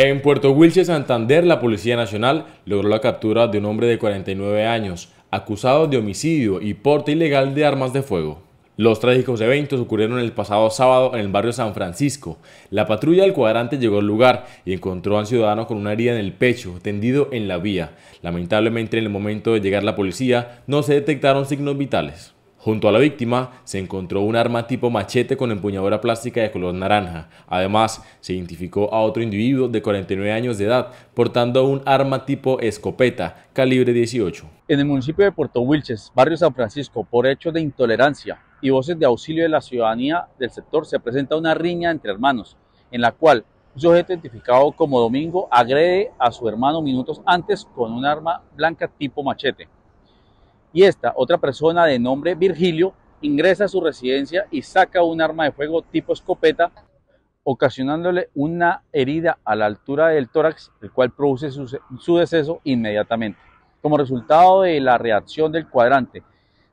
En Puerto Wilches, Santander, la Policía Nacional logró la captura de un hombre de 49 años, acusado de homicidio y porte ilegal de armas de fuego. Los trágicos eventos ocurrieron el pasado sábado en el barrio San Francisco. La patrulla del cuadrante llegó al lugar y encontró al ciudadano con una herida en el pecho, tendido en la vía. Lamentablemente, en el momento de llegar la policía, no se detectaron signos vitales. Junto a la víctima se encontró un arma tipo machete con empuñadura plástica de color naranja. Además, se identificó a otro individuo de 49 años de edad portando un arma tipo escopeta calibre 18. En el municipio de Puerto Wilches, barrio San Francisco, por hechos de intolerancia y voces de auxilio de la ciudadanía del sector, se presenta una riña entre hermanos, en la cual yo he identificado como Domingo agrede a su hermano minutos antes con un arma blanca tipo machete y esta otra persona de nombre Virgilio ingresa a su residencia y saca un arma de fuego tipo escopeta, ocasionándole una herida a la altura del tórax, el cual produce su, su deceso inmediatamente. Como resultado de la reacción del cuadrante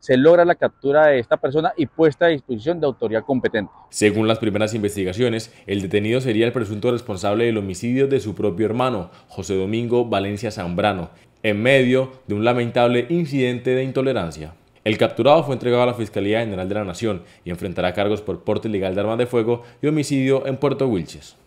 se logra la captura de esta persona y puesta a disposición de autoridad competente. Según las primeras investigaciones, el detenido sería el presunto responsable del homicidio de su propio hermano, José Domingo Valencia Zambrano, en medio de un lamentable incidente de intolerancia. El capturado fue entregado a la Fiscalía General de la Nación y enfrentará cargos por porte ilegal de armas de fuego y homicidio en Puerto Wilches.